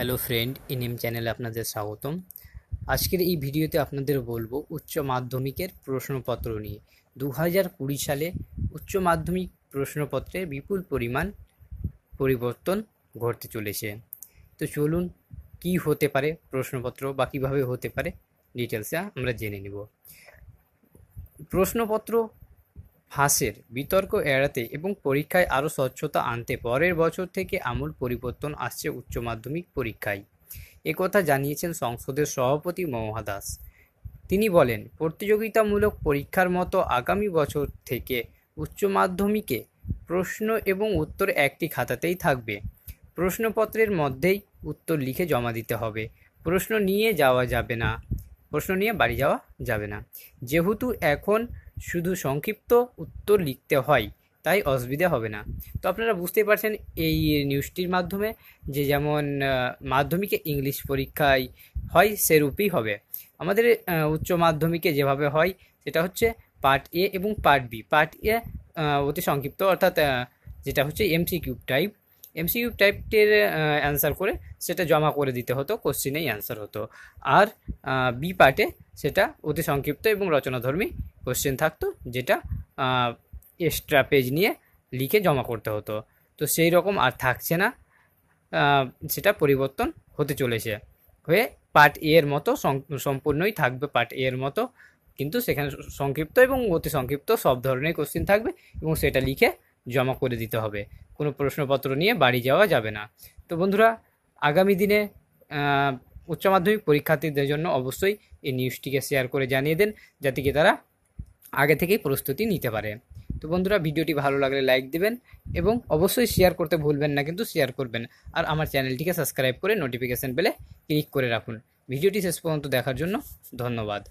hello friend NM চ্যানেলে আপনাদের স্বাগতম আজকের এই ভিডিওতে আপনাদের বলবো উচ্চ মাধ্যমিকের প্রশ্নপত্র নিয়ে দু হাজার কুড়ি সালে উচ্চ মাধ্যমিক প্রশ্নপত্রে বিপুল পরিমাণ পরিবর্তন ঘটতে চলেছে তো চলুন কি হতে পারে প্রশ্নপত্র বা কীভাবে হতে পারে ডিটেলসে আমরা জেনে নেব প্রশ্নপত্র ফাঁসের বিতর্ক এড়াতে এবং পরীক্ষায় আরও স্বচ্ছতা আনতে পরের বছর থেকে আমূল পরিবর্তন আসছে উচ্চ মাধ্যমিক পরীক্ষায় একথা জানিয়েছেন সংসদের সভাপতি মমহা দাস তিনি বলেন প্রতিযোগিতামূলক পরীক্ষার মতো আগামী বছর থেকে উচ্চ মাধ্যমিকে প্রশ্ন এবং উত্তর একটি খাতাতেই থাকবে প্রশ্নপত্রের মধ্যেই উত্তর লিখে জমা দিতে হবে প্রশ্ন নিয়ে যাওয়া যাবে না প্রশ্ন নিয়ে বাড়ি যাওয়া যাবে না যেহেতু এখন শুধু সংক্ষিপ্ত উত্তর লিখতে হয় তাই অসুবিধা হবে না তো আপনারা বুঝতেই পারছেন এই নিউজটির মাধ্যমে যে যেমন মাধ্যমিকে ইংলিশ পরীক্ষায় হয় সেরূপই হবে আমাদের উচ্চ মাধ্যমিকে যেভাবে হয় সেটা হচ্ছে পার্ট এ এবং পার্ট বি পার্ট এ অতি সংক্ষিপ্ত অর্থাৎ যেটা হচ্ছে কিউব টাইপ এমসিইউ টাইপটির অ্যান্সার করে সেটা জমা করে দিতে হতো কোশ্চিনেই অ্যান্সার হতো আর বি পার্টে সেটা অতি সংক্ষিপ্ত এবং রচনাধর্মী কোশ্চেন থাকতো যেটা এক্সট্রা পেজ নিয়ে লিখে জমা করতে হতো তো সেই রকম আর থাকছে না সেটা পরিবর্তন হতে চলেছে হয়ে পার্ট এ এর মতো সম্পূর্ণই থাকবে পার্ট এ এর মতো কিন্তু সেখানে সংক্ষিপ্ত এবং অতি সংক্ষিপ্ত সব ধরনের কোশ্চিন থাকবে এবং সেটা লিখে জমা করে দিতে হবে কোনো প্রশ্নপত্র নিয়ে বাড়ি যাওয়া যাবে না তো বন্ধুরা আগামী দিনে উচ্চ মাধ্যমিক পরীক্ষার্থীদের জন্য অবশ্যই এই নিউজটিকে শেয়ার করে জানিয়ে দেন যাতে কি তারা আগে থেকেই প্রস্তুতি নিতে পারে তো বন্ধুরা ভিডিওটি ভালো লাগলে লাইক দেবেন এবং অবশ্যই শেয়ার করতে ভুলবেন না কিন্তু শেয়ার করবেন আর আমার চ্যানেলটিকে সাবস্ক্রাইব করে নোটিফিকেশান পেলে ক্লিক করে রাখুন ভিডিওটি শেষ পর্যন্ত দেখার জন্য ধন্যবাদ